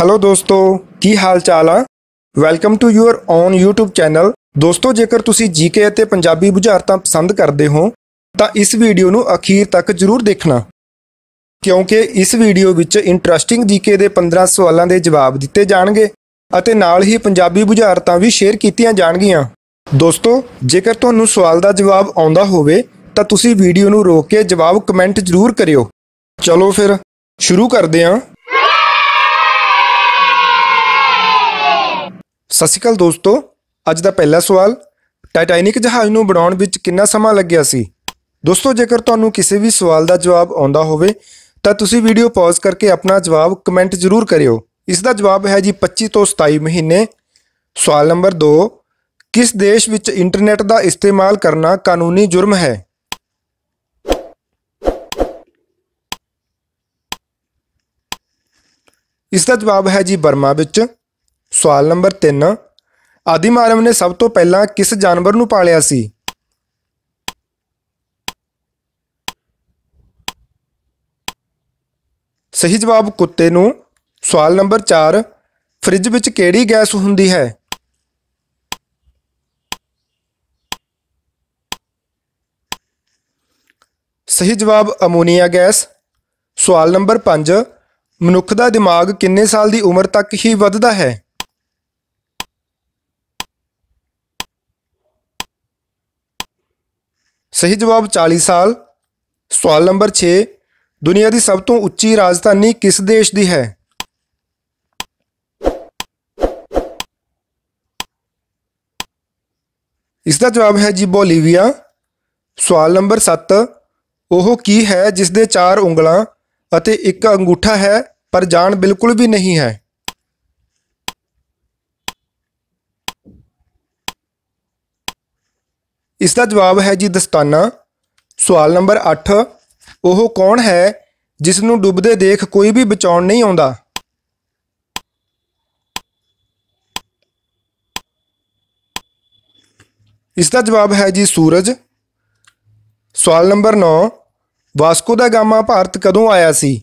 hello ਦੋਸਤੋ ਕੀ ਹਾਲ ਚਾਲ ਆ welcome to your own YouTube channel ਦੋਸਤੋ ਜੇਕਰ ਤੁਸੀਂ ਜੀਕੇ ਅਤੇ ਪੰਜਾਬੀ ਬੁਝਾਰਤਾਂ ਪਸੰਦ ਕਰਦੇ ਹੋ ਤਾਂ ਇਸ ਵੀਡੀਓ ਨੂੰ ਅਖੀਰ ਤੱਕ ਜ਼ਰੂਰ ਦੇਖਣਾ ਕਿਉਂਕਿ ਇਸ ਵੀਡੀਓ ਵਿੱਚ ਇੰਟਰਸਟਿੰਗ ਜੀਕੇ ਦੇ 15 ਸਵਾਲਾਂ ਦੇ ਜਵਾਬ ਦਿੱਤੇ ਜਾਣਗੇ ਅਤੇ ਨਾਲ ਹੀ ਪੰਜਾਬੀ ਬੁਝਾਰਤਾਂ ਵੀ ਸ਼ੇਅਰ ਕੀਤੀਆਂ ਜਾਣਗੀਆਂ ਦੋਸਤੋ ਜੇਕਰ ਤੁਹਾਨੂੰ ਸਵਾਲ ਦਾ ਜਵਾਬ ਆਉਂਦਾ ਹੋਵੇ ਤਾਂ ਤੁਸੀਂ ਵੀਡੀਓ ਨੂੰ ਰੋਕ ਕੇ ਜਵਾਬ ਕਮੈਂਟ ਜ਼ਰੂਰ ਕਰਿਓ ਚਲੋ ਫਿਰ ਸ਼ੁਰੂ ਕਰਦੇ ਹਾਂ ਸਤਿ ਸ਼੍ਰੀ ਅਕਾਲ ਦੋਸਤੋ ਅੱਜ ਦਾ ਪਹਿਲਾ ਸਵਾਲ ਟਾਈਟੈਨਿਕ ਜਹਾਜ਼ ਨੂੰ ਬਣਾਉਣ ਵਿੱਚ ਕਿੰਨਾ ਸਮਾਂ ਲੱਗਿਆ ਸੀ ਦੋਸਤੋ ਜੇਕਰ ਤੁਹਾਨੂੰ ਕਿਸੇ ਵੀ ਸਵਾਲ ਦਾ ਜਵਾਬ ਆਉਂਦਾ ਹੋਵੇ ਤਾਂ ਤੁਸੀਂ ਵੀਡੀਓ ਪਾਜ਼ ਕਰਕੇ ਆਪਣਾ ਜਵਾਬ ਕਮੈਂਟ ਜ਼ਰੂਰ ਕਰਿਓ ਇਸ ਦਾ ਜਵਾਬ ਹੈ ਜੀ 25 ਤੋਂ 27 ਮਹੀਨੇ ਸਵਾਲ ਨੰਬਰ 2 ਕਿਸ ਦੇਸ਼ ਵਿੱਚ ਇੰਟਰਨੈਟ ਦਾ ਇਸਤੇਮਾਲ ਕਰਨਾ ਕਾਨੂੰਨੀ ਜੁਰਮ ਹੈ ਇਸ ਦਾ ਜਵਾਬ ਹੈ ਜੀ ਬਰਮਾ ਵਿੱਚ ਸਵਾਲ ਨੰਬਰ 3 ਆਦਿ ਮਾਨਵ ਨੇ ਸਭ ਤੋਂ ਪਹਿਲਾਂ ਕਿਸ ਜਾਨਵਰ ਨੂੰ ਪਾਲਿਆ ਸੀ ਸਹੀ ਜਵਾਬ ਕੁੱਤੇ ਨੂੰ ਸਵਾਲ ਨੰਬਰ 4 ਫ੍ਰਿਜ ਵਿੱਚ ਕਿਹੜੀ ਗੈਸ ਹੁੰਦੀ ਹੈ ਸਹੀ ਜਵਾਬ ਅਮੋਨੀਆ ਗੈਸ ਸਵਾਲ ਨੰਬਰ 5 ਮਨੁੱਖ ਦਾ ਦਿਮਾਗ ਕਿੰਨੇ ਸਾਲ ਦੀ ਉਮਰ ਤੱਕ ਹੀ ਵੱਧਦਾ ਹੈ ਸਹੀ ਜਵਾਬ 40 ਸਾਲ ਸਵਾਲ ਨੰਬਰ 6 ਦੁਨੀਆ ਦੀ ਸਭ ਤੋਂ ਉੱਚੀ ਰਾਜਧਾਨੀ ਕਿਸ ਦੇਸ਼ ਦੀ ਹੈ ਇਸ ਦਾ ਜਵਾਬ ਹੈ ਜੀ ਬੋਲੀਵੀਆ ਸਵਾਲ ਨੰਬਰ 7 ਉਹ ਕੀ ਹੈ ਜਿਸ ਦੇ ਚਾਰ ਉਂਗਲਾਂ ਅਤੇ ਇੱਕ ਅੰਗੂਠਾ ਹੈ ਪਰ ਜਾਨ ਬਿਲਕੁਲ ਵੀ ਨਹੀਂ ਹੈ ਇਸ ਦਾ ਜਵਾਬ ਹੈ ਜੀ ਦਸਤਾਨਾ ਸਵਾਲ ਨੰਬਰ 8 ਉਹ ਕੌਣ ਹੈ ਜਿਸ ਨੂੰ ਡੁੱਬਦੇ ਦੇਖ ਕੋਈ ਵੀ ਬਚਾਉਣ ਨਹੀਂ ਆਉਂਦਾ ਇਸ ਦਾ ਜਵਾਬ ਹੈ ਜੀ ਸੂਰਜ ਸਵਾਲ number 9 Vasco da Gama Bharat ਕਦੋਂ ਆਇਆ ਸੀ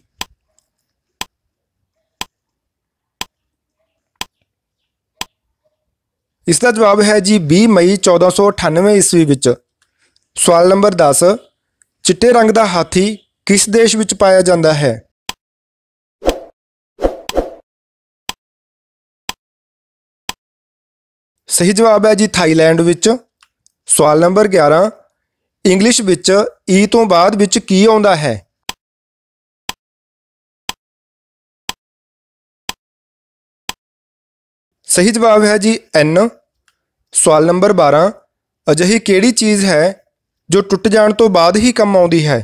ਇਸ ਦਾ ਜਵਾਬ ਹੈ ਜੀ 20 ਮਈ 1498 ਈਸਵੀ ਵਿੱਚ ਸਵਾਲ ਨੰਬਰ 10 ਚਿੱਟੇ ਰੰਗ ਦਾ ਹਾਥੀ ਕਿਸ ਦੇਸ਼ ਵਿੱਚ ਪਾਇਆ ਜਾਂਦਾ ਹੈ ਸਹੀ ਜਵਾਬ ਹੈ ਜੀ ਥਾਈਲੈਂਡ ਵਿੱਚ ਸਵਾਲ ਨੰਬਰ 11 ਇੰਗਲਿਸ਼ ਵਿੱਚ ਈ ਤੋਂ ਬਾਅਦ ਵਿੱਚ ਕੀ ਆਉਂਦਾ ਹੈ ਸਹੀ ਜਵਾਬ ਹੈ ਜੀ ਐਨ ਸਵਾਲ ਨੰਬਰ 12 ਅਜਿਹੀ ਕਿਹੜੀ ਚੀਜ਼ ਹੈ ਜੋ ਟੁੱਟ ਜਾਣ ਤੋਂ ਬਾਅਦ ਹੀ ਕੰਮ ਆਉਂਦੀ ਹੈ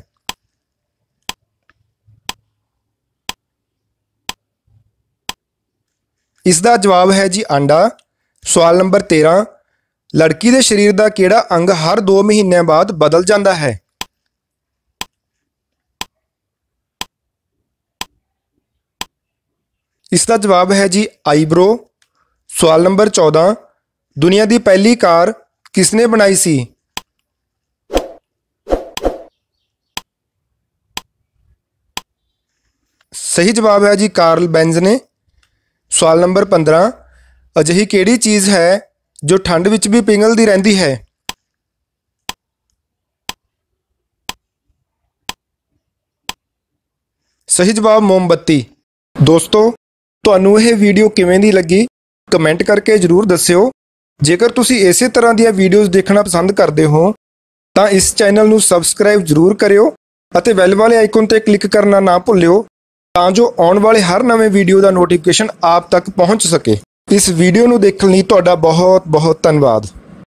ਇਸ ਦਾ ਜਵਾਬ ਹੈ ਜੀ ਆਂਡਾ ਸਵਾਲ ਨੰਬਰ 13 ਲੜਕੀ ਦੇ ਸਰੀਰ ਦਾ ਕਿਹੜਾ ਅੰਗ ਹਰ 2 ਮਹੀਨਿਆਂ ਬਾਅਦ ਬਦਲ ਜਾਂਦਾ ਹੈ ਇਸ ਦਾ ਜਵਾਬ ਹੈ ਜੀ ਆਈਬ੍ਰੋ ਸਵਾਲ ਨੰਬਰ 14 ਦੁਨੀਆ ਦੀ ਪਹਿਲੀ ਕਾਰ ਕਿਸ ਨੇ ਬਣਾਈ ਸੀ ਸਹੀ ਜਵਾਬ ਹੈ ਜੀ ਕਾਰਲ ਬੈਂਜ ਨੇ ਸਵਾਲ ਨੰਬਰ 15 ਅਜਿਹੀ ਕਿਹੜੀ ਚੀਜ਼ ਹੈ ਜੋ ਠੰਡ ਵਿੱਚ ਵੀ ਪਿੰਗਲਦੀ ਰਹਿੰਦੀ ਹੈ ਸਹੀ ਜਵਾਬ ਮੋਮਬੱਤੀ ਦੋਸਤੋ ਤੁਹਾਨੂੰ ਇਹ ਵੀਡੀਓ ਕਿਵੇਂ ਦੀ ਲੱਗੀ ਕਮੈਂਟ ਕਰਕੇ ਜਰੂਰ ਦੱਸਿਓ ਜੇਕਰ ਤੁਸੀਂ ਇਸੇ ਤਰ੍ਹਾਂ ਦੀਆਂ ਵੀਡੀਓਜ਼ ਦੇਖਣਾ ਪਸੰਦ ਕਰਦੇ ਹੋ ਤਾਂ ਇਸ ਚੈਨਲ ਨੂੰ ਸਬਸਕ੍ਰਾਈਬ ਜਰੂਰ ਕਰਿਓ ਅਤੇ ਬੈਲ ਵਾਲੇ ਆਈਕਨ ਤੇ ਕਲਿੱਕ ਕਰਨਾ ਨਾ ਭੁੱਲਿਓ ਤਾਂ ਜੋ ਆਉਣ ਵਾਲੇ ਹਰ ਨਵੇਂ ਵੀਡੀਓ ਦਾ ਨੋਟੀਫਿਕੇਸ਼ਨ ਆਪ ਤੱਕ ਪਹੁੰਚ ਸਕੇ ਇਸ ਵੀਡੀਓ ਨੂੰ ਦੇਖਣ ਲਈ ਤੁਹਾਡਾ ਬਹੁਤ ਬਹੁਤ ਧੰਨਵਾਦ